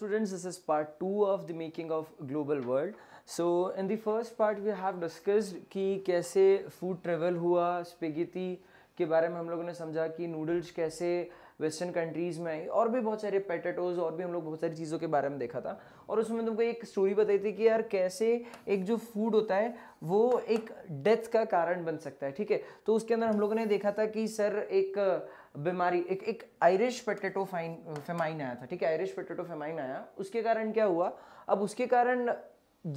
students this is part 2 of the making of global world so in the first part we have discussed कि कैसे food travel हुआ spaghetti के बारे में हम लोगों ने समझा कि नूडल्स कैसे वेस्टर्न कंट्रीज़ में आई और भी बहुत सारे पैटेटोज और भी हम लोग बहुत सारी चीज़ों के बारे में देखा था और उसमें तुमको एक स्टोरी बताई थी कि यार कैसे एक जो फूड होता है वो एक डेथ का कारण बन सकता है ठीक है तो उसके अंदर हम लोगों ने देखा था कि सर एक बीमारी एक एक आयरिश पेटेटो फाइन फेमाइन आया था ठीक है आयरिश पेटेटो फेमाइन आया उसके कारण क्या हुआ अब उसके कारण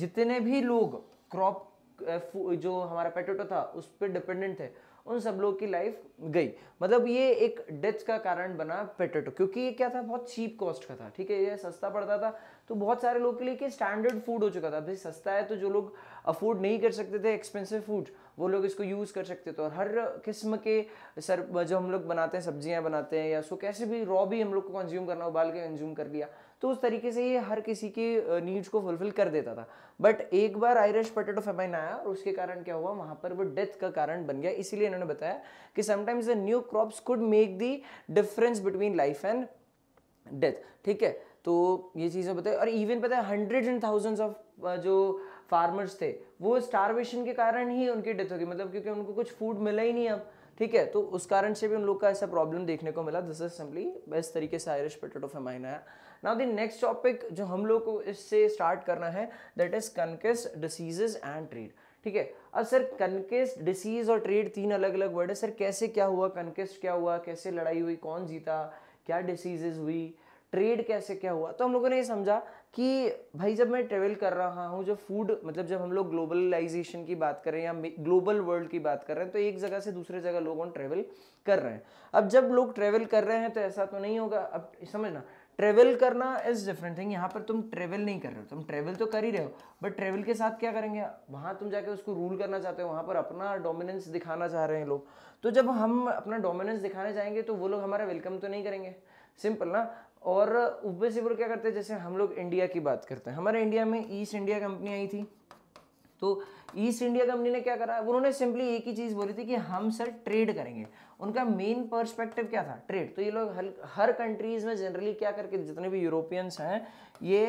जितने भी लोग क्रॉप जो हमारा पेटेटो था उस पर डिपेंडेंट थे उन सब लोग की लाइफ गई मतलब ये एक डेथ का कारण बना पेटेटो क्योंकि ये क्या था बहुत चीप कॉस्ट का था ठीक है ये सस्ता पड़ता था तो बहुत सारे लोग के लिए कि स्टैंडर्ड फूड हो चुका था भाई सस्ता है तो जो लोग अफोर्ड नहीं कर सकते थे एक्सपेंसिव फूड वो लोग इसको यूज़ कर सकते थे और हर किस्म के सर जो हम लोग बनाते हैं सब्जियाँ बनाते हैं या सो कैसे भी रॉ भी हम लोग को कंज्यूम करना उबाल के कंज्यूम कर लिया तो उस तरीके से ये हर किसी की नीड्स को फुलफिल कर देता था बट एक बार आयरिश पोटैटो फेमाइन आया और उसके कारण क्या हुआ वहां पर वो डेथ का कारण बन गया इसीलिए इन्होंने बताया कि sometimes the new crops could make the difference between life and death ठीक है तो ये चीज़ें बताए और इवन पता है हंड्रेड एंड थाउजेंड्स ऑफ जो फार्मर्स थे वो स्टारवेशन के कारण ही उनकी डेथ हो गई मतलब क्योंकि उनको कुछ फूड मिला ही नहीं अब ठीक है तो उस कारण से भी उन लोग का ऐसा प्रॉब्लम देखने को मिला दिस इज सिंपली बेस्ट तरीके से आयरिश पोटैटो फेमाइन आया नाउ द नेक्स्ट टॉपिक जो हम लोग को इससे स्टार्ट करना है that is conquest diseases and trade ठीक है अब सर कन्केस्ट डिसीज और ट्रीट तीन अलग अलग वर्ड है सर कैसे क्या हुआ कनकेस्ट क्या हुआ कैसे लड़ाई हुई कौन जीता क्या डिसीजेज हुई ट्रेड कैसे क्या हुआ तो हम लोगों ने ये समझा कि भाई जब मैं ट्रेवल कर रहा हूँ जब फूड मतलब जब हम लोग ग्लोबलाइजेशन की बात करें या ग्लोबल वर्ल्ड की बात कर रहे हैं तो एक जगह से दूसरे जगह लोग ट्रेवल कर रहे हैं अब जब लोग ट्रेवल कर रहे हैं तो ऐसा तो नहीं होगा अब समझना ट्रेवल करना इज डिफरेंट थिंग यहाँ पर तुम ट्रेवल नहीं कर रहे हो तुम ट्रेवल तो कर ही रहे हो बट ट्रेवल के साथ क्या करेंगे वहाँ तुम जाके उसको रूल करना चाहते हो वहाँ पर अपना डोमिनेंस दिखाना चाह रहे हैं लोग तो जब हम अपना डोमिनेंस दिखाने जाएंगे तो वो लोग हमारा वेलकम तो नहीं करेंगे सिंपल ना और ऊपर से वो क्या करते हैं जैसे हम लोग इंडिया की बात करते हैं हमारे इंडिया में ईस्ट इंडिया कंपनी आई थी तो ईस्ट इंडिया कंपनी ने क्या करा उन्होंने सिंपली एक ही चीज़ बोली थी कि हम सर ट्रेड करेंगे उनका मेन पर्सपेक्टिव क्या था ट्रेड तो ये लोग हर, हर कंट्रीज़ में जनरली क्या करके जितने भी यूरोपियंस हैं ये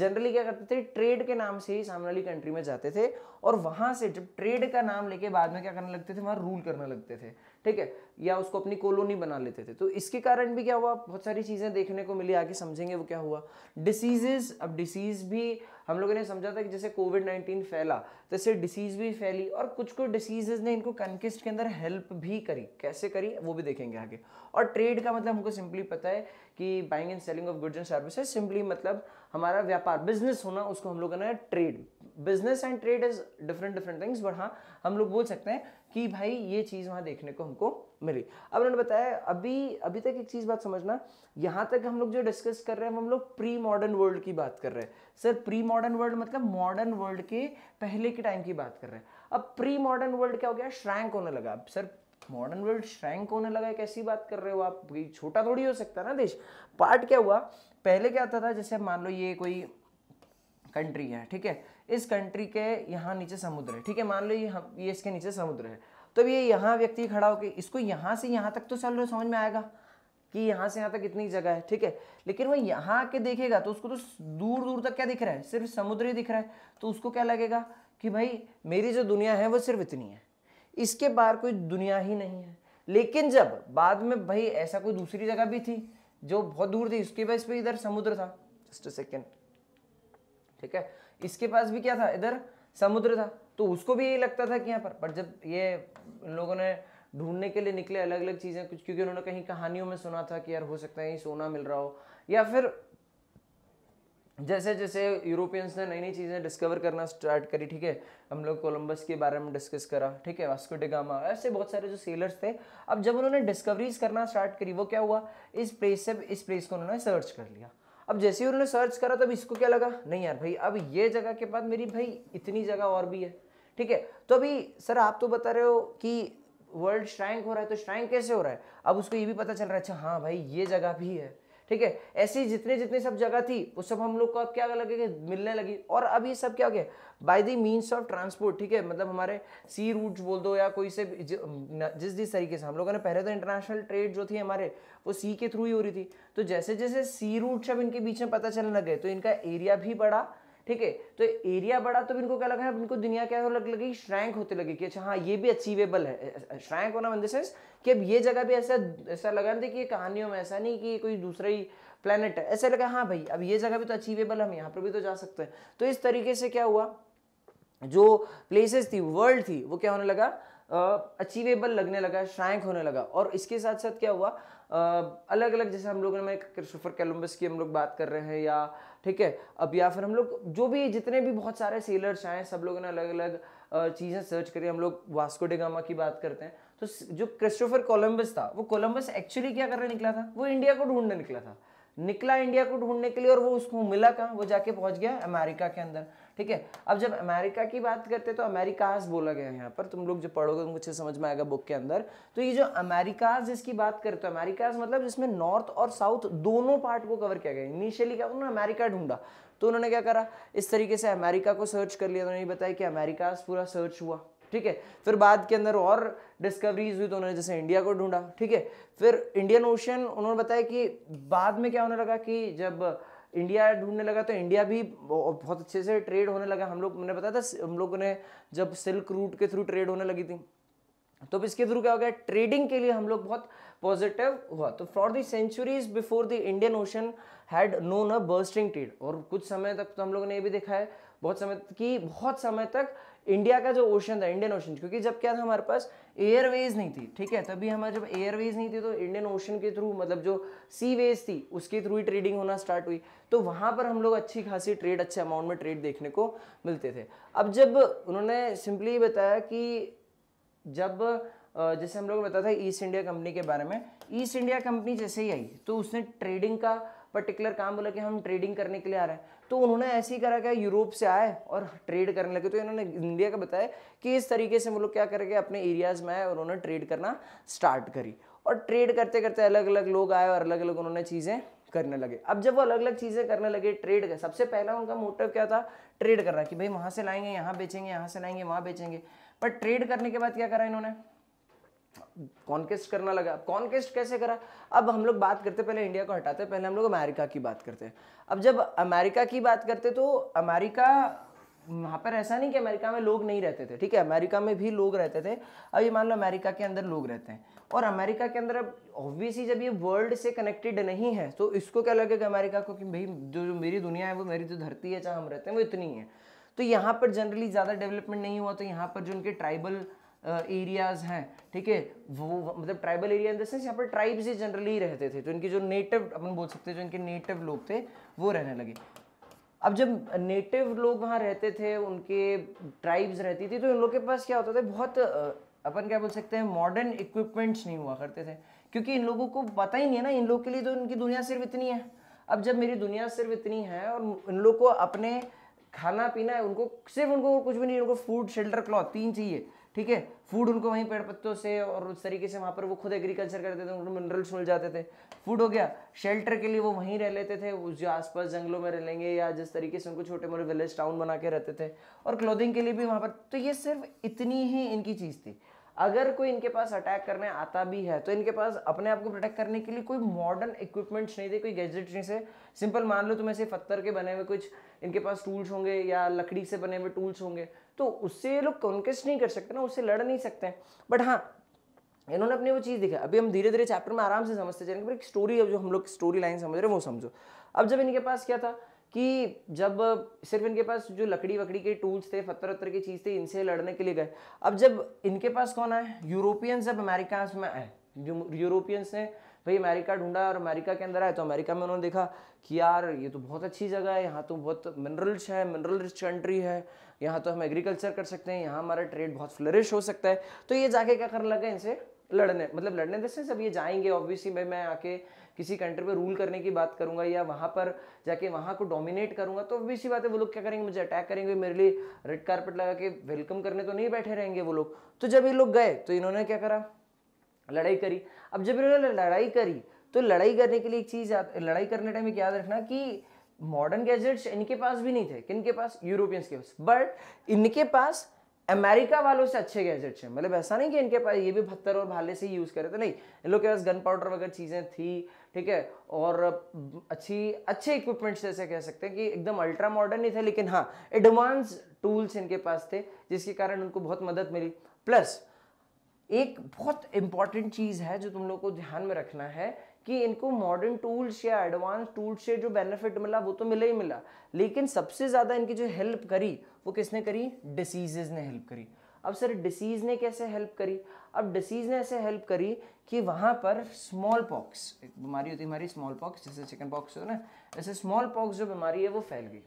जनरली क्या करते थे ट्रेड के नाम से ही सामने वाली कंट्री में जाते थे और वहाँ से जब ट्रेड का नाम लेके बाद में क्या करने लगते थे वहाँ रूल करने लगते थे ठीक है या उसको अपनी कॉलोनी बना लेते थे तो इसके कारण भी क्या हुआ बहुत सारी चीज़ें देखने को मिली आगे समझेंगे वो क्या हुआ डिसीजेज अब डिसीज़ भी हम लोगों ने समझा था कि जैसे कोविड नाइन्टीन फैला तो इससे डिसीज़ भी फैली और कुछ कुछ डिसीजेज ने इनको कनकिस्ट के अंदर हेल्प भी करी कैसे करी वो भी देखेंगे आगे और ट्रेड का मतलब हमको सिंपली पता है कि buying and selling of goods and services simply मतलब हमारा व्यापार बिजनेस होना उसको हम लोगों ने trade business and trade is different different things but हाँ हम लोग बोल सकते हैं कि भाई ये चीज़ वहाँ देखने को हमको मिली अब उन्होंने बताया अभी अभी तक एक चीज़ बात समझना यहाँ तक हम लोग जो डिस्कस कर रहे हैं हम लोग प्री मॉडर्न वर्ल्ड की बात कर रहे हैं सर प्री मॉडर्न वर्ल्ड मतलब मॉडर्न वर्ल्ड के पहले के टाइम की बात कर रहे हैं अब प्री मॉडर्न वर्ल्ड क्या हो गया श्रैंक होने लगा सर मॉडर्न वर्ल्ड श्रैंक होने लगा कैसी बात कर रहे हो आप छोटा थोड़ी हो सकता है ना देश पार्ट क्या हुआ पहले क्या होता था जैसे मान लो ये कोई कंट्री है ठीक है इस कंट्री के यहाँ नीचे समुद्र है ठीक है मान लो ये हम ये इसके नीचे समुद्र है तो ये यहाँ व्यक्ति खड़ा होकर इसको यहाँ से यहाँ तक तो चल रहा समझ में आएगा कि यहाँ से यहाँ तक इतनी जगह है ठीक है लेकिन वो यहाँ के देखेगा तो उसको तो दूर दूर तक क्या दिख रहा है सिर्फ समुद्र ही दिख रहा है तो उसको क्या लगेगा कि भाई मेरी जो दुनिया है वो सिर्फ इतनी है इसके बाहर कोई दुनिया ही नहीं है लेकिन जब बाद में भाई ऐसा कोई दूसरी जगह भी थी जो बहुत दूर थी उसके वजह पे इधर समुद्र था जस्ट अ सेकेंड ठीक है इसके पास भी क्या था इधर समुद्र था तो उसको भी यही लगता था कि यहाँ पर पर जब ये उन लोगों ने ढूंढने के लिए निकले अलग अलग चीज़ें कुछ क्योंकि उन्होंने कहीं कहानियों में सुना था कि यार हो सकता है यहीं सोना मिल रहा हो या फिर जैसे जैसे यूरोपियंस ने नई नई चीज़ें डिस्कवर करना स्टार्ट करी ठीक है हम लोग कोलंबस के बारे में डिस्कस करा ठीक है वास्को डिगामा ऐसे बहुत सारे जो सेलर्स थे अब जब उन्होंने डिस्कवरीज करना स्टार्ट करी वो क्या हुआ इस प्लेस से इस प्लेस को उन्होंने सर्च कर लिया अब जैसे ही उन्होंने सर्च करा तब इसको क्या लगा नहीं यार भाई अब ये जगह के बाद मेरी भाई इतनी जगह और भी है ठीक है तो अभी सर आप तो बता रहे हो कि वर्ल्ड श्रैंक हो रहा है तो श्रैंक कैसे हो रहा है अब उसको ये भी पता चल रहा है अच्छा हाँ भाई ये जगह भी है ठीक है ऐसी जितने जितने सब जगह थी वो सब हम लोग को अब क्या लगे मिलने लगी और अब ये सब क्या हो गया by the means of transport ठीक है मतलब हमारे सी रूट बोल दो या कोई से जिस जिस तरीके से हम लोगों ने पहले तो इंटरनेशनल ट्रेड जो थी हमारे वो सी के थ्रू ही हो रही थी तो जैसे जैसे सी रूट सब इनके बीच में पता चलने लगे तो इनका एरिया भी बढ़ा ठीक है तो एरिया बड़ा तो इनको क्या लगा है इनको दुनिया क्या लग लगी श्रैंक होते लगे कि अच्छा हाँ ये भी अचीवेबल है श्रैंक होना इन देंस कि अब ये जगह भी ऐसा ऐसा लगा ना कि कहानियों में ऐसा नहीं कि कोई दूसरा ही प्लानट है ऐसा लगा हाँ भाई अब ये जगह भी तो अचीवेबल हम यहाँ पर भी तो जा सकते हैं तो इस तरीके से क्या हुआ जो प्लेसेस थी वर्ल्ड थी वो क्या होने लगा अचीवेबल uh, लगने लगा श्रैंक होने लगा और इसके साथ साथ क्या हुआ uh, अलग अलग जैसे हम लोगों ने क्रिस्टोफर कोलम्बस की हम लोग बात कर रहे हैं या ठीक है अब या फिर हम लोग जो भी जितने भी बहुत सारे सेलर्स आए सब लोगों ने अलग अलग चीज़ें सर्च करी हम लोग वास्को डेगामा की बात करते हैं तो जो क्रिस्टोफर कोलम्बस था वो कोलम्बस एक्चुअली क्या करने निकला था वो इंडिया को ढूंढने निकला था निकला इंडिया को ढूंढने के लिए और वो उसको मिला कहाँ वो जाके पहुंच गया अमेरिका के अंदर ठीक है अब जब अमेरिका की बात करते तो अमेरिकाज बोला गया है यहाँ पर तुम लोग जो पढ़ोगे तुमको अच्छे समझ में आएगा बुक के अंदर तो ये जो अमेरिकाज जिसकी बात करते हो अमेरिकाज मतलब जिसमें नॉर्थ और साउथ दोनों पार्ट को कवर किया गया इनिशियली क्या उन्होंने अमेरिका ढूंढा तो उन्होंने क्या करा इस तरीके से अमेरिका को सर्च कर लिया तो उन्होंने बताया कि अमेरिकाज पूरा सर्च हुआ ठीक है फिर बाद के अंदर और डिस्कवरीज हुई तो उन्होंने जैसे इंडिया को ढूंढा ठीक है फिर इंडियन ओशन उन्होंने बताया कि बाद में क्या होने लगा कि जब इंडिया ढूंढने लगा तो इंडिया भी बहुत अच्छे से ट्रेड होने लगा हम लोग मैंने बताया था हम लोगों ने जब सिल्क रूट के थ्रू ट्रेड होने लगी थी तो अब इसके थ्रू क्या हो गया ट्रेडिंग के लिए हम लोग बहुत पॉजिटिव हुआ तो for the centuries before the Indian ocean had known a bustling trade और कुछ समय तक तो हम लोगों ने ये भी देखा है बहुत समय कि बहुत समय तक इंडिया का जो ओशन था इंडियन ओशन क्योंकि जब क्या था हमारे पास एयरवेज नहीं थी ठीक है तभी हमारे जब एयरवेज नहीं थी तो इंडियन ओशन के थ्रू मतलब जो सी वेज थी उसके थ्रू ही ट्रेडिंग होना स्टार्ट हुई तो वहाँ पर हम लोग अच्छी खासी ट्रेड अच्छे अमाउंट में ट्रेड देखने को मिलते थे अब जब उन्होंने सिंपली बताया कि जब जैसे हम लोग बताया था ईस्ट इंडिया कंपनी के बारे में ईस्ट इंडिया कंपनी जैसे ही आई तो उसने ट्रेडिंग का पर्टिकुलर काम बोला कि हम ट्रेडिंग करने के लिए आ रहे हैं तो उन्होंने ऐसे ही करा क्या यूरोप से आए और ट्रेड करने लगे तो इन्होंने इंडिया का बताया कि इस तरीके से वो लोग क्या करके अपने एरियाज़ में आए और उन्होंने ट्रेड करना स्टार्ट करी और ट्रेड करते करते अलग अलग लोग आए और अलग अलग उन्होंने चीज़ें करने लगे अब जब वो अलग अलग चीज़ें करने लगे ट्रेड कर सबसे पहला उनका मोटिव क्या था ट्रेड करना कि भाई वहाँ से लाएंगे यहाँ बेचेंगे यहाँ से लाएंगे वहाँ बेचेंगे पर ट्रेड करने के बाद क्या करा इन्होंने कॉन्केस्ट करना लगा कॉन्केस्ट कैसे करा अब हम लोग बात करते पहले इंडिया को हटाते पहले हम लोग अमेरिका की बात करते हैं अब जब अमेरिका की बात करते तो अमेरिका वहाँ पर ऐसा नहीं कि अमेरिका में लोग नहीं रहते थे ठीक है अमेरिका में भी लोग रहते थे अब ये मान लो अमेरिका के अंदर लोग रहते हैं और अमेरिका के अंदर अब ऑब्वियसली जब ये वर्ल्ड से कनेक्टेड नहीं है तो इसको क्या लगेगा अमेरिका को कि भाई जो जो मेरी दुनिया है वो मेरी जो धरती है जहाँ हम रहते हैं वो इतनी है तो यहाँ पर जनरली ज़्यादा डेवलपमेंट नहीं हुआ तो यहाँ पर जो उनके ट्राइबल एरियाज़ हैं ठीक है वो मतलब tribal area in the sense यहाँ पर ट्राइब्स ही जनरली रहते थे तो इनके जो नेटिव अपन बोल सकते हैं जो इनके नेटिव लोग थे वो रहने लगे अब जब नेटिव लोग वहाँ रहते थे उनके ट्राइब्स रहती थी तो इन लोग के पास क्या होता था बहुत अपन क्या बोल सकते हैं मॉडर्न इक्विपमेंट्स नहीं हुआ करते थे क्योंकि इन लोगों को पता ही नहीं है ना इन लोग के लिए तो इनकी दुनिया सिर्फ इतनी है अब जब मेरी दुनिया सिर्फ इतनी है और इन लोग को अपने खाना पीना है उनको सिर्फ उनको कुछ भी नहीं उनको फूड शेल्टर क्लॉथ तीन चाहिए ठीक है फूड उनको वहीं पेड़ पत्तों से और उस तरीके से वहाँ पर वो खुद एग्रीकल्चर करते थे उनको मिनरल्स मिल जाते थे फूड हो गया शेल्टर के लिए वो वहीं रह लेते थे उस जो आसपास जंगलों में रह लेंगे या जिस तरीके से उनको छोटे मोटे विलेज टाउन बना के रहते थे और क्लोथिंग के लिए भी वहाँ पर तो ये सिर्फ इतनी ही इनकी चीज़ थी अगर कोई इनके पास अटैक करने आता भी है तो इनके पास अपने आप को प्रोटेक्ट करने के लिए कोई मॉडर्न इक्विपमेंट्स नहीं थे कोई गैजेट्स नहीं थे सिंपल मान लो तुम्हें सिर्फ पत्थर के बने हुए कुछ इनके पास टूल्स होंगे या लकड़ी से बने हुए टूल्स होंगे तो उससे ये लोग कॉन्केस्ट नहीं कर सकते ना उससे लड़ नहीं सकते हैं बट हाँ इन्होंने अपनी वो चीज़ दिखाई अभी हम धीरे धीरे चैप्टर में आराम से समझते चलेंगे पर एक स्टोरी अब जो हम लोग स्टोरी लाइन समझ रहे हैं वो समझो अब जब इनके पास क्या था कि जब सिर्फ इनके पास जो लकड़ी वकड़ी के टूल्स थे पत्थर वत्तर की चीज़ थी इनसे लड़ने के लिए गए अब जब इनके पास कौन आए यूरोपियंस अब अमेरिकास में आए यूरोपियंस ने भाई अमेरिका ढूंढा और अमेरिका के अंदर आए तो अमेरिका में उन्होंने देखा कि यार ये तो बहुत अच्छी जगह है यहाँ तो बहुत मिनरल्स है मिनरल रिच कंट्री है यहाँ तो हम एग्रीकल्चर कर सकते हैं यहाँ हमारा ट्रेड बहुत फ्लरिश हो सकता है तो ये जाके क्या करने लगा इनसे लड़ने मतलब लड़ने जैसे सब ये जाएंगे ऑब्वियसली भाई मैं आके किसी कंट्री पर रूल करने की बात करूंगा या वहाँ पर जाके वहाँ को डोमिनेट करूंगा तो ऑब्वियसली बात है वो लोग क्या करेंगे मुझे अटैक करेंगे मेरे लिए रेड कारपेट लगा के वेलकम करने तो नहीं बैठे रहेंगे वो लोग तो जब ये लोग गए तो इन्होंने क्या करा लड़ाई करी अब जब इन्होंने लड़ाई करी तो लड़ाई करने के लिए एक चीज़ लड़ाई करने टाइम याद रखना कि मॉडर्न गैजेट्स इनके पास भी नहीं थे किन के पास यूरोपियंस के पास बट इनके पास अमेरिका वालों से अच्छे गैजेट्स हैं मतलब ऐसा नहीं कि इनके पास ये भी पत्थर और भाले से ही यूज़ करे थे नहीं इन लोग के पास गन पाउडर वगैरह चीज़ें थी ठीक है और अच्छी अच्छे इक्विपमेंट्स जैसे कह सकते हैं कि एकदम अल्ट्रा मॉडर्न ही थे लेकिन हाँ एडवांस टूल्स इनके पास थे जिसके कारण उनको बहुत मदद मिली प्लस एक बहुत इंपॉर्टेंट चीज़ है जो तुम लोग को ध्यान में रखना है कि इनको मॉडर्न टूल्स या एडवांस टूल्स से जो बेनिफिट मिला वो तो मिला ही मिला लेकिन सबसे ज़्यादा इनकी जो हेल्प करी वो किसने करी डिसीजेज ने हेल्प करी अब सर डिसीज़ ने कैसे हेल्प करी अब डिसीज़ ने ऐसे हेल्प करी कि वहाँ पर स्मॉल पॉक्स एक बीमारी होती है हमारी स्मॉल पॉक्स जैसे चिकन पॉक्स हो ना ऐसे स्मॉल पॉक्स जो बीमारी है वो फैल गई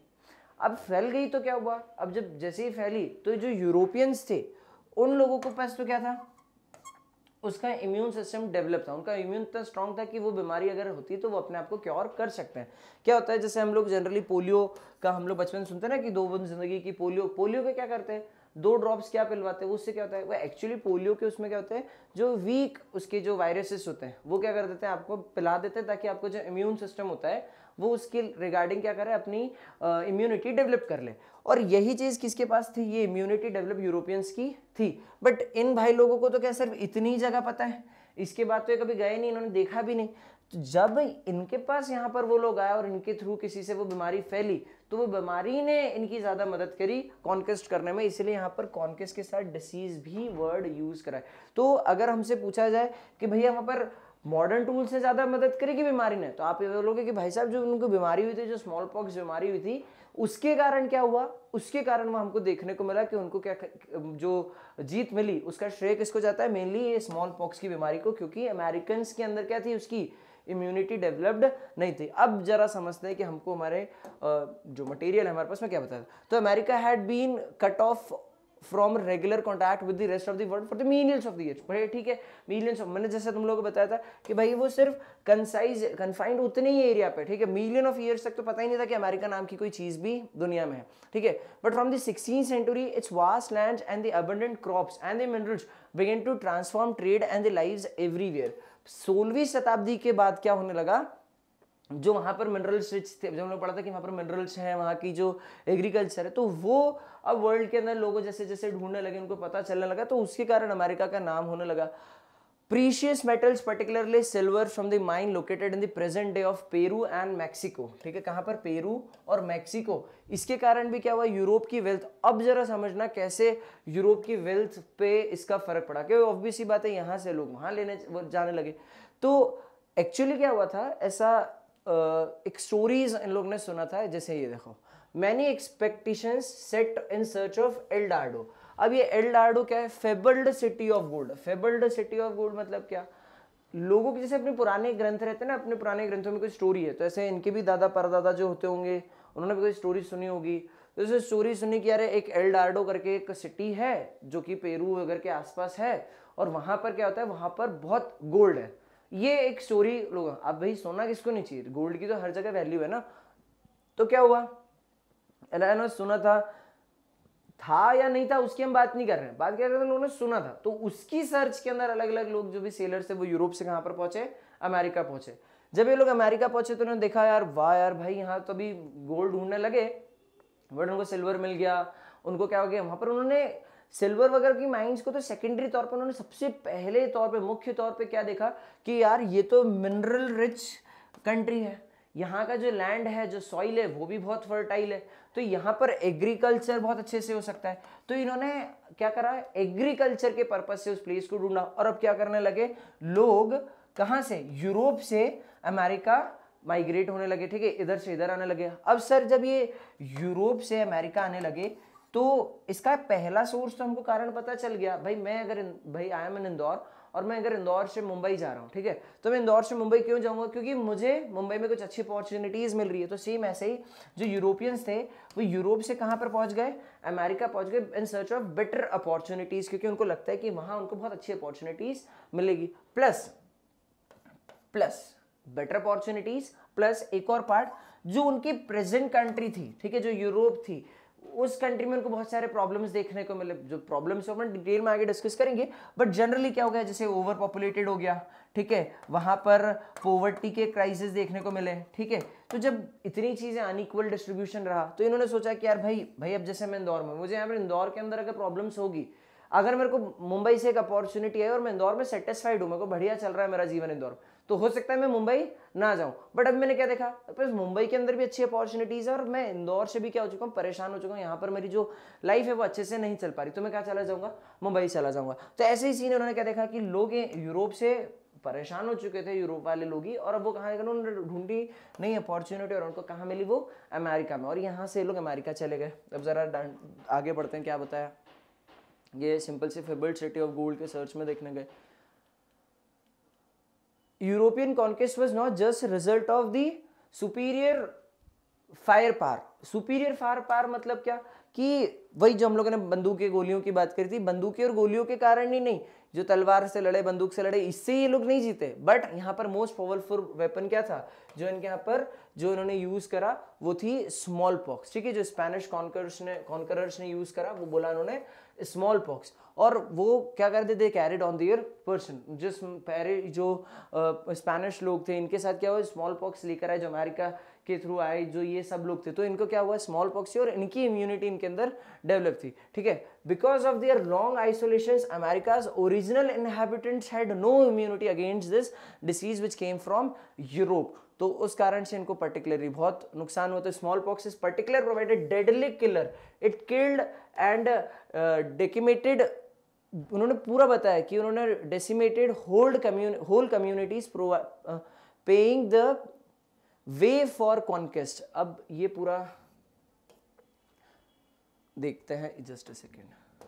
अब फैल गई तो क्या हुआ अब जब जैसे ही फैली तो जो यूरोपियंस थे उन लोगों को पास तो क्या था उसका इम्यून सिस्टम डेवलप था उनका इम्यून इतना स्ट्रांग था कि वो बीमारी अगर होती तो वो अपने आप को क्योर कर सकते हैं क्या होता है जैसे हम लोग जनरली पोलियो का हम लोग बचपन सुनते हैं ना कि दो बंद जिंदगी की पोलियो पोलियो का क्या करते हैं दो ड्रॉप्स क्या पिलवाते हैं उससे क्या होता है वो एक्चुअली पोलियो के उसमें क्या होते हैं जो वीक उसके जो वायरसेस होते हैं वो क्या कर देते हैं आपको पिला देते हैं ताकि आपको जो इम्यून सिस्टम होता है वो उसके रिगार्डिंग क्या करे अपनी इम्यूनिटी डेवलप कर ले और यही चीज़ किसके पास थी ये इम्यूनिटी डेवलप यूरोपियंस की थी बट इन भाई लोगों को तो क्या सिर्फ इतनी जगह पता है इसके बाद तो ये कभी गए नहीं इन्होंने देखा भी नहीं तो जब इनके पास यहाँ पर वो लोग आए और इनके थ्रू किसी से वो बीमारी फैली तो वो बीमारी ने इनकी ज़्यादा मदद करी कॉन्केस्ट करने में इसलिए यहाँ पर कॉन्केस्ट के साथ डिसीज़ भी वर्ड यूज़ कराए तो अगर हमसे पूछा जाए कि भैया वहाँ पर मॉडर्न टूल से ज़्यादा मदद करेगी बीमारी ने तो आप ये बोलोगे कि भाई साहब जो उनको बीमारी हुई थी जो स्मॉल पॉक्स बीमारी हुई थी उसके कारण क्या हुआ उसके कारण वो हमको देखने को मिला कि उनको क्या जो जीत मिली उसका श्रेय किसको जाता है मेनली ये स्मॉल पॉक्स की बीमारी को क्योंकि अमेरिकन के अंदर क्या थी उसकी इम्यूनिटी डेवलप्ड नहीं थी अब जरा समझते हैं कि हमको हमारे जो मटेरियल है हमारे पास में क्या बताया तो America had been cut off from regular contact with the rest of the world for the millions of the years भाई ठीक है मिलियंस ऑफ मैंने जैसे तुम लोगों को बताया था कि भाई वो सिर्फ कंसाइज कन्फाइंड उतने ही एरिया पे ठीक है मिलियन ऑफ ईयर्स तक तो पता ही नहीं था कि अमेरिका नाम की कोई चीज़ भी दुनिया में है ठीक है but from the sixteen century it's vast land and the abundant crops and the minerals began to transform trade and the live everywhere सोलहवीं शताब्दी के बाद क्या होने लगा जो वहाँ पर मिनरल्स रिच थे जब हम लोग पढ़ा था कि वहाँ पर मिनरल्स हैं वहाँ की जो एग्रीकल्चर है तो वो अब वर्ल्ड के अंदर लोगों जैसे जैसे ढूंढने लगे उनको पता चलने लगा तो उसके कारण अमेरिका का नाम होने लगा precious metals particularly silver from the mine located in the present day of Peru and Mexico ठीक है कहाँ पर पेरू और मैक्सिको इसके कारण भी क्या हुआ यूरोप की वेल्थ अब जरा समझना कैसे यूरोप की वेल्थ पे इसका फर्क पड़ा क्योंकि ऑब्वियसली बात है यहाँ से लोग वहाँ लेने जाने लगे तो एक्चुअली क्या हुआ था ऐसा एक स्टोरीज इन लोग ने सुना था जैसे ये देखो many expectation set in search of Eldorado अब ये एल्डार्डो क्या है fabled city of gold fabled city of gold मतलब क्या लोगों के जैसे अपने पुराने ग्रंथ रहते हैं ना अपने पुराने ग्रंथों में कोई स्टोरी है तो ऐसे इनके भी दादा परदादा जो होते होंगे उन्होंने भी कोई स्टोरी सुनी होगी तो जैसे स्टोरी सुनी कि यार एक एल्डार्डो करके एक सिटी है जो कि पेरू वगैरह के आसपास है और वहाँ पर क्या होता है वहाँ पर बहुत गोल्ड है ये एक स्टोरी लोग अब भाई सोना किसको नहीं चाहिए गोल्ड की तो हर जगह वैल्यू है ना तो क्या हुआ एलायन सुना था था या नहीं था उसकी हम बात नहीं कर रहे हैं बात कर रहे थे लोगों ने सुना था तो उसकी सर्च के अंदर अलग अलग लोग जो भी सेलर थे वो यूरोप से कहाँ पर पहुंचे अमेरिका पहुंचे जब ये लोग अमेरिका पहुंचे तो उन्होंने देखा यार वाह यार भाई यहाँ तो अभी गोल्ड ढूंढने लगे बट उनको सिल्वर मिल गया उनको क्या हो गया वहाँ पर उन्होंने सिल्वर वगैरह की माइंस को तो सेकेंडरी तौर पर उन्होंने सबसे पहले तौर पे मुख्य तौर पे क्या देखा कि यार ये तो मिनरल रिच कंट्री है यहाँ का जो लैंड है जो सॉइल है वो भी बहुत फर्टाइल है तो यहाँ पर एग्रीकल्चर बहुत अच्छे से हो सकता है तो इन्होंने क्या करा एग्रीकल्चर के पर्पज से उस प्लेस को ढूंढा और अब क्या करने लगे लोग कहाँ से यूरोप से अमेरिका माइग्रेट होने लगे ठीक है इधर से इधर आने लगे अब सर जब ये यूरोप से अमेरिका आने लगे तो इसका पहला सोर्स तो हमको कारण पता चल गया भाई मैं अगर भाई आई एम इंदौर और मैं अगर इंदौर से मुंबई जा रहा हूँ ठीक है तो मैं इंदौर से मुंबई क्यों जाऊँगा क्योंकि मुझे मुंबई में कुछ अच्छी अपॉर्चुनिटीज़ मिल रही है तो सेम ऐसे ही जो यूरोपियंस थे वो यूरोप से कहाँ पर पहुँच गए अमेरिका पहुँच गए in search of better opportunities क्योंकि उनको लगता है कि वहाँ उनको बहुत अच्छी अपॉर्चुनिटीज़ मिलेगी plus plus better opportunities plus एक और पार्ट जो उनकी प्रेजेंट कंट्री थी ठीक है जो यूरोप थी उस कंट्री में उनको बहुत सारे प्रॉब्लम्स देखने को मिले जो प्रॉब्लम्स अपन डिटेल में आगे डिस्कस करेंगे बट जनरली क्या हो गया जैसे ओवर पॉपुलेटेड हो गया ठीक है वहाँ पर पोवर्टी के क्राइसिस देखने को मिले ठीक है तो जब इतनी चीज़ें अनइक्वल डिस्ट्रीब्यूशन रहा तो इन्होंने सोचा कि यार भाई भाई अब जैसे मैं इंदौर में मुझे यहाँ पर इंदौर के अंदर अगर प्रॉब्लम्स होगी अगर मेरे को मुंबई से एक अपॉर्चुनिटी है और मैं इंदौर में सेटिस्फाइड हूँ मेरे को बढ़िया चल रहा है मेरा जीवन इंदौर में तो हो सकता है मैं मुंबई ना जाऊं बट अब मैंने क्या देखा प्लस मुंबई के अंदर भी अच्छी अपॉर्चुनिटीज़ है और मैं इंदौर से भी क्या हो चुका हूँ परेशान हो चुका हूँ यहाँ पर मेरी जो लाइफ है वो अच्छे से नहीं चल पा रही तो मैं क्या चला जाऊंगा मुंबई चला जाऊंगा तो ऐसे ही सीन उन्होंने क्या देखा कि लोग यूरोप से परेशान हो चुके थे यूरोप वाले लोग ही और अब वो कहाँ उन्होंने ढूंढी नहीं अपॉर्चुनिटी और उनको कहाँ मिली वो अमेरिका में और यहाँ से लोग अमेरिका चले गए अब ज़रा आगे बढ़ते हैं क्या बताया ये सिंपल से फेवरेट सिटी ऑफ गोल्ड के सर्च में देखने गए European conquest was not just result of of superior fire पार सुपीरियर फायर मतलब क्या कि वही जो हम लोगों ने बंदूक के गोलियों की बात करी थी बंदूक और गोलियों के कारण ही नहीं जो तलवार से लड़े बंदूक से लड़े इससे ये लोग नहीं जीते बट यहाँ पर मोस्ट पावरफुल वेपन क्या था जो इनके यहाँ पर जो इन्होंने यूज़ करा वो थी स्मॉल पॉक्स ठीक है जो स्पेनिश कॉन्कर्स ने कॉन्करर्स ने यूज़ करा वो बोला उन्होंने स्मॉल पॉक्स और वो क्या करते थे कैरिड ऑन दियर पर्सन जिस पैरे जो स्पेनिश लोग थे इनके साथ क्या हुआ स्मॉल पॉक्स लेकर आए जो अमेरिका के थ्रू आए जो ये सब लोग थे तो इनको क्या हुआ स्मॉल पॉक्स थी और इनकी इम्यूनिटी इनके अंदर डेवलप थी ठीक है because of their long isolation Americas original inhabitants had no immunity against this disease which came from Europe तो उस कारण से इनको पर्टिकुलरली बहुत नुकसान हुआ तो small pox is particular provided deadly killer it killed and decimated उन्होंने पूरा बताया कि उन्होंने decimated hold commune whole communities paying the way for conquest अब ये पूरा देखते हैं just a second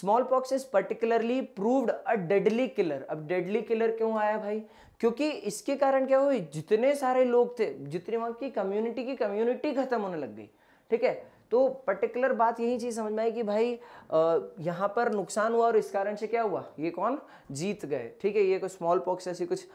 small pox is particularly proved a deadly killer अब डेडली किलर क्यों आया भाई क्योंकि इसके कारण क्या हुई जितने सारे लोग थे जितने वहां की कम्युनिटी की कम्युनिटी खत्म होने लग गई ठीक है तो पर्टिकुलर बात यही चीज़ समझ में आई कि भाई यहाँ पर नुकसान हुआ और इस कारण से क्या हुआ ये कौन जीत गए ठीक है ये कोई स्मॉल पॉक्स ऐसी कुछ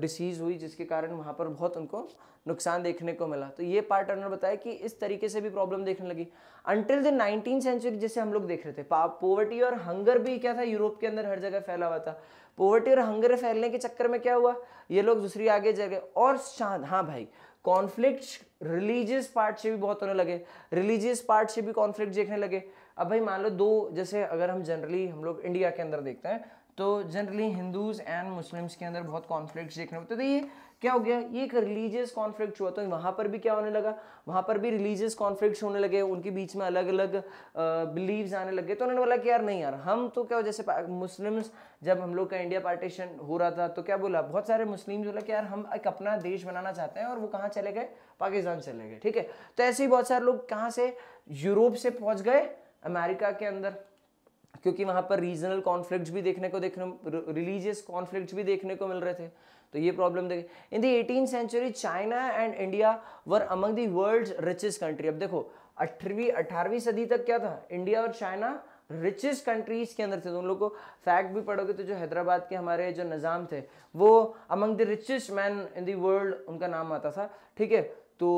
डिसीज़ हुई जिसके कारण वहाँ पर बहुत उनको नुकसान देखने को मिला तो ये पार्ट उन्होंने बताया कि इस तरीके से भी प्रॉब्लम देखने लगी अंटिल द नाइनटीन सेंचुरी जैसे हम लोग देख रहे थे पोवर्टी और हंगर भी क्या था यूरोप के अंदर हर जगह फैला हुआ था पोवर्टी और हंगर फैलने के चक्कर में क्या हुआ ये लोग दूसरी आगे जगह और शांत हाँ भाई कॉन्फ्लिक्ट रिलीजियस पार्ट से भी बहुत होने लगे रिलीजियस पार्ट से भी कॉन्फ्लिक्ट देखने लगे अब भाई मान लो दो जैसे अगर हम जनरली हम लोग इंडिया के अंदर देखते हैं तो जनरली हिंदूज एंड मुस्लिम्स के अंदर बहुत कॉन्फ्लिक्ट देखने होते तो ये क्या हो गया ये एक रिलीजियस कॉन्फ्लिक्ट हुआ तो वहाँ पर भी क्या होने लगा वहाँ पर भी रिलीजियस कॉन्फ्लिक्ट होने लगे उनके बीच में अलग अलग बिलीव्स आने लगे तो उन्होंने बोला कि यार नहीं यार हम तो क्या हो जैसे मुस्लिम्स जब हम लोग का इंडिया पार्टीशन हो रहा था तो क्या बोला बहुत सारे मुस्लिम बोला कि यार हम एक अपना देश बनाना चाहते हैं और वो कहाँ चले गए पाकिस्तान चले गए ठीक है तो ऐसे ही बहुत सारे लोग कहाँ से यूरोप से पहुँच गए अमेरिका के अंदर क्योंकि वहाँ पर रीजनल कॉन्फ्लिक्ट भी देखने को देखने रिलीजियस कॉन्फ्लिक्ट भी देखने को मिल रहे थे तो ये प्रॉब्लम देखें in the eighteen century China and India were among the world richest country अब देखो अठारहवीं अठारहवीं सदी तक क्या था इंडिया और चाइना रिचेस्ट कंट्रीज के अंदर थे तो उन लोग को फैक्ट भी पढ़ोगे तो जो हैदराबाद के हमारे जो निज़ाम थे वो among the richest man in the world उनका नाम आता था ठीक है तो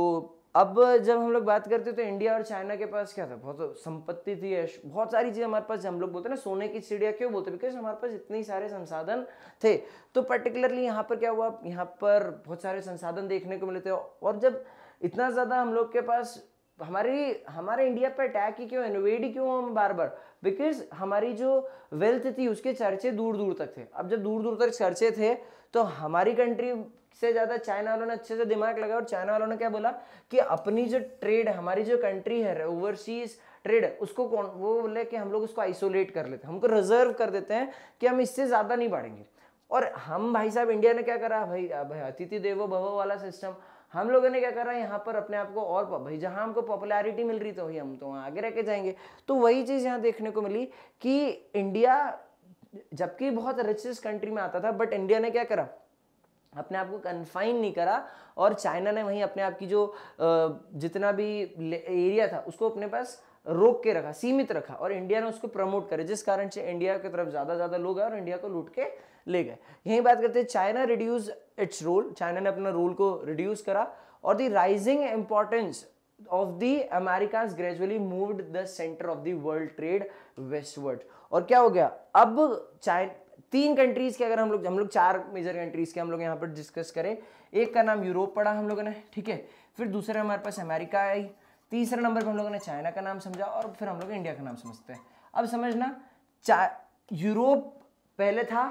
अब जब हम लोग बात करते तो इंडिया और चाइना के पास क्या था बहुत संपत्ति थी बहुत सारी चीज़ें हमारे पास हम लोग बोलते हैं ना सोने की चिड़िया क्यों बोलते बिकॉज हमारे पास इतने सारे संसाधन थे तो पर्टिकुलरली यहाँ पर क्या हुआ यहाँ पर बहुत सारे संसाधन देखने को मिले थे और जब इतना ज़्यादा हम लोग के पास हमारी हमारे इंडिया पर अटैक ही क्यों इनोवेट ही क्यों हम बार बार बिकॉज हमारी जो वेल्थ थी उसके चर्चे दूर दूर तक थे अब जब दूर दूर तक चर्चे थे तो हमारी कंट्री से ज़्यादा चाइना वालों ने अच्छे से दिमाग लगाया और चाइना वालों ने क्या बोला कि अपनी जो ट्रेड हमारी जो कंट्री है ओवरसीज ट्रेड उसको कौन वो बोले कि हम लोग उसको आइसोलेट कर लेते हैं हमको रिजर्व कर देते हैं कि हम इससे ज़्यादा नहीं बढ़ेंगे और हम भाई साहब इंडिया ने क्या करा भाई भाई अतिथि देवो भवो वाला सिस्टम हम लोगों ने क्या करा यहाँ पर अपने आप को और भाई जहाँ हमको पॉपुलैरिटी मिल रही तो वही हम तो वहाँ आगे रह के जाएंगे तो वही चीज़ यहाँ देखने को मिली कि इंडिया जबकि बहुत रिचेस्ट कंट्री में आता था बट इंडिया ने क्या करा अपने आप को कन्फाइन नहीं करा और चाइना ने वहीं अपने आप की जो जितना भी एरिया था उसको अपने पास रोक के रखा सीमित रखा और इंडिया ने उसको प्रमोट करे जिस कारण से इंडिया की तरफ ज़्यादा ज़्यादा लोग आए और इंडिया को लूट के ले गए यही बात करते हैं China reduce its role China ने अपना रोल को रिड्यूस करा और the rising importance of the America gradually moved the centre of the world trade westward और क्या हो गया अब चाइना तीन कंट्रीज के अगर हम लोग हम लोग चार मेजर कंट्रीज के हम लोग यहाँ पर डिस्कस करें एक का नाम यूरोप पड़ा हम लोगों ने ठीक है फिर दूसरे हमारे पास अमेरिका आई तीसरे नंबर पर हम लोगों ने चाइना का नाम समझा और फिर हम लोग इंडिया का नाम समझते हैं अब समझना यूरोप पहले था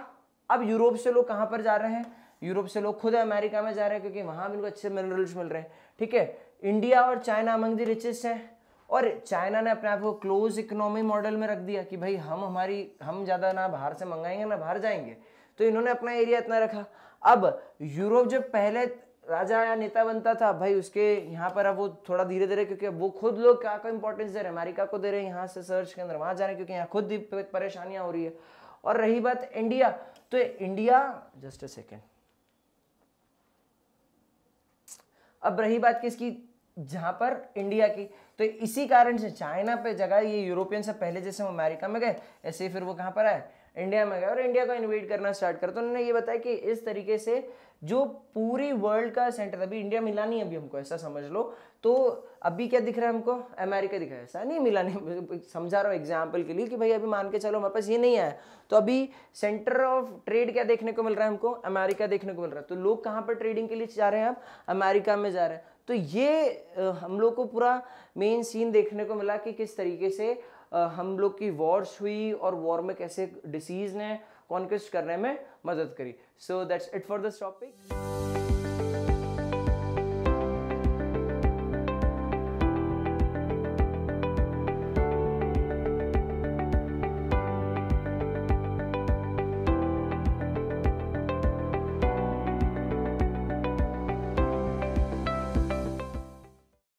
अब यूरोप से लोग कहाँ पर जा रहे हैं यूरोप से लोग खुद अमेरिका में जा रहे हैं क्योंकि वहाँ भी उनको अच्छे मिनरल्स मिल रहे हैं ठीक है इंडिया और चाइना अमंग दी रिचेस्ट हैं और चाइना ने अपने आप को क्लोज इकोनॉमी मॉडल में रख दिया कि भाई हम हमारी हम ज़्यादा ना बाहर से मंगाएंगे ना बाहर जाएंगे तो इन्होंने अपना एरिया इतना रखा अब यूरोप जब पहले राजा या नेता बनता था भाई उसके यहाँ पर अब वो थोड़ा धीरे धीरे क्योंकि वो खुद लोग क्या को इंपॉर्टेंस दे रहे हैं अमेरिका को दे रहे हैं यहाँ से सर्च के अंदर वहाँ जा रहे हैं क्योंकि यहाँ खुद भी परेशानियाँ हो रही है और रही बात इंडिया तो इंडिया जस्ट अ सेकेंड अब रही बात किसकी जहाँ पर इंडिया की तो इसी कारण से चाइना पे जगह ये यूरोपियन से पहले जैसे वो अमेरिका में गए ऐसे ही फिर वो कहाँ पर आए इंडिया में गए और इंडिया को इन्वेट करना स्टार्ट करा तो उन्होंने ये बताया कि इस तरीके से जो पूरी वर्ल्ड का सेंटर अभी इंडिया मिला नहीं अभी हमको ऐसा समझ लो तो अभी क्या दिख रहा है हमको अमेरिका दिख रहा है ऐसा नहीं मिला नहीं समझा रहा हूँ एग्जाम्पल के लिए कि भाई अभी मान के चलो हमारे पास ये नहीं आया तो अभी सेंटर ऑफ ट्रेड क्या देखने को मिल रहा है हमको अमेरिका देखने को मिल रहा है तो लोग कहाँ पर ट्रेडिंग के लिए जा रहे हैं आप अमेरिका में जा रहे हैं तो ये हम लोग को पूरा मेन सीन देखने को मिला कि किस तरीके से हम लोग की वॉर्स हुई और वॉर में कैसे डिसीज़ ने कॉन्क्वेस्ट करने में मदद करी so that's it for this topic